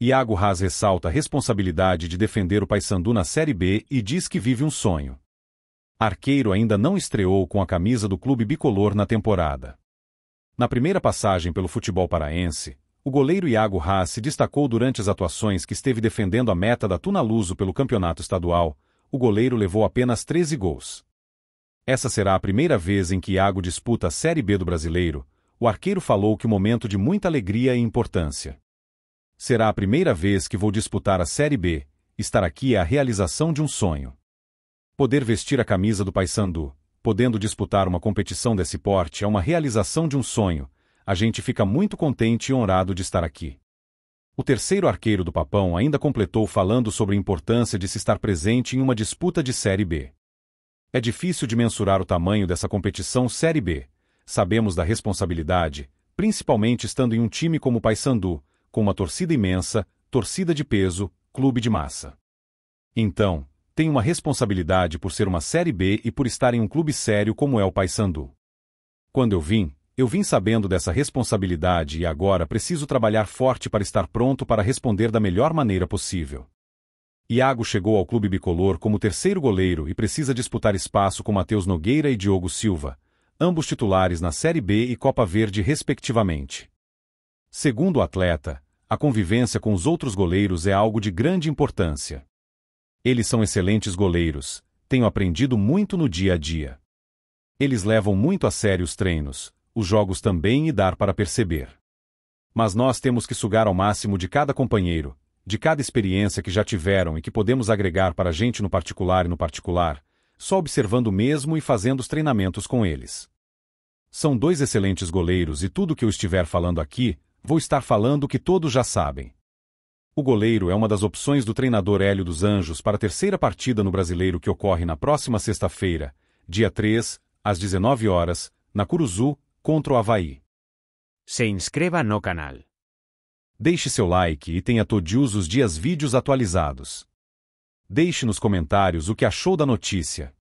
Iago Haas ressalta a responsabilidade de defender o Paysandu na Série B e diz que vive um sonho. Arqueiro ainda não estreou com a camisa do clube bicolor na temporada. Na primeira passagem pelo futebol paraense, o goleiro Iago Haas se destacou durante as atuações que esteve defendendo a meta da Tunaluso pelo campeonato estadual. O goleiro levou apenas 13 gols. Essa será a primeira vez em que Iago disputa a Série B do brasileiro. O arqueiro falou que o momento de muita alegria e importância. Será a primeira vez que vou disputar a Série B. Estar aqui é a realização de um sonho. Poder vestir a camisa do Paysandu, podendo disputar uma competição desse porte é uma realização de um sonho. A gente fica muito contente e honrado de estar aqui. O terceiro arqueiro do Papão ainda completou falando sobre a importância de se estar presente em uma disputa de Série B. É difícil de mensurar o tamanho dessa competição Série B. Sabemos da responsabilidade, principalmente estando em um time como o Paysandu, com uma torcida imensa, torcida de peso, clube de massa. Então, tem uma responsabilidade por ser uma Série B e por estar em um clube sério como é o Paysandu. Quando eu vim, eu vim sabendo dessa responsabilidade e agora preciso trabalhar forte para estar pronto para responder da melhor maneira possível. Iago chegou ao clube bicolor como terceiro goleiro e precisa disputar espaço com Matheus Nogueira e Diogo Silva, ambos titulares na Série B e Copa Verde, respectivamente. Segundo o atleta, a convivência com os outros goleiros é algo de grande importância. Eles são excelentes goleiros, tenho aprendido muito no dia a dia. Eles levam muito a sério os treinos, os jogos também e dar para perceber. Mas nós temos que sugar ao máximo de cada companheiro, de cada experiência que já tiveram e que podemos agregar para a gente no particular e no particular, só observando mesmo e fazendo os treinamentos com eles. São dois excelentes goleiros e tudo que eu estiver falando aqui, Vou estar falando o que todos já sabem. O goleiro é uma das opções do treinador Hélio dos Anjos para a terceira partida no Brasileiro que ocorre na próxima sexta-feira, dia 3, às 19 horas, na Curuzu, contra o Havaí. Se inscreva no canal. Deixe seu like e tenha todos os dias vídeos atualizados. Deixe nos comentários o que achou da notícia.